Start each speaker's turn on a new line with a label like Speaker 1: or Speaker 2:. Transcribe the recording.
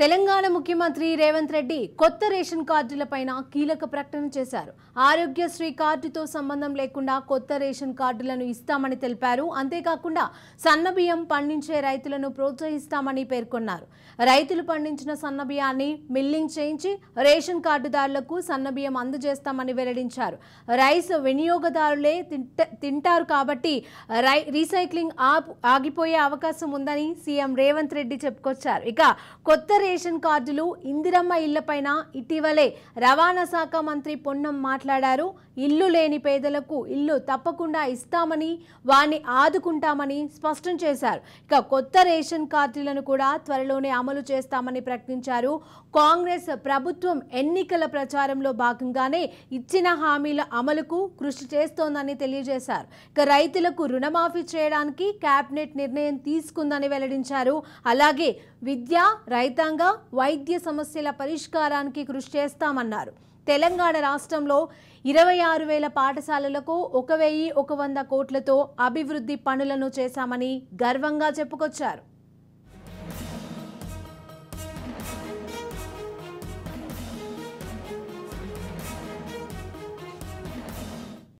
Speaker 1: తెలంగాణ ముఖ్యమంత్రి రేవంత్ రెడ్డి కొత్త రేషన్ కార్డులపైన కీలక ప్రకటన చేశారు ఆరోగ్యశ్రీ కార్డుతో సంబంధం లేకుండా కొత్త రేషన్ కార్డులను ఇస్తామని తెలిపారు అంతేకాకుండా సన్నబియ్యం పండించే రైతులను ప్రోత్సహిస్తామని పేర్కొన్నారు రైతులు పండించిన సన్నబియ్యాన్ని మిల్లింగ్ చేయించి రేషన్ కార్డుదారులకు సన్నబియ్యం అందజేస్తామని వెల్లడించారు రైస్ వినియోగదారులే తింటారు కాబట్టి రై రీసైక్లింగ్ ఆగిపోయే అవకాశం ఉందని సీఎం రేవంత్ రెడ్డి చెప్పుకొచ్చారు ఇక కొత్త రేషన్ కార్డులు ఇందిరమ్మ ఇళ్లపైన ఇటీవలే రవాణా శాఖ మంత్రి పొన్నం మాట్లాడారు ఇల్లు లేని పేదలకు ఇల్లు తప్పకుండా ఇస్తామని వారిని ఆదుకుంటామని స్పష్టం చేశారు ఇక కొత్త రేషన్ కార్డులను కూడా త్వరలోనే అమలు చేస్తామని ప్రకటించారు కాంగ్రెస్ ప్రభుత్వం ఎన్నికల ప్రచారంలో భాగంగానే ఇచ్చిన హామీల అమలుకు కృషి చేస్తోందని తెలియజేశారు ఇక రైతులకు రుణమాఫీ చేయడానికి కేబినెట్ నిర్ణయం తీసుకుందని వెల్లడించారు అలాగే విద్య రైతాంగ వైద్య సమస్యల పరిష్కారానికి కృషి చేస్తామన్నారు తెలంగాణ రాష్ట్రంలో ఇరవై ఆరు వేల పాఠశాలలకు ఒక వెయ్యి ఒక వంద కోట్లతో అభివృద్ధి పనులను చేశామని గర్వంగా చెప్పుకొచ్చారు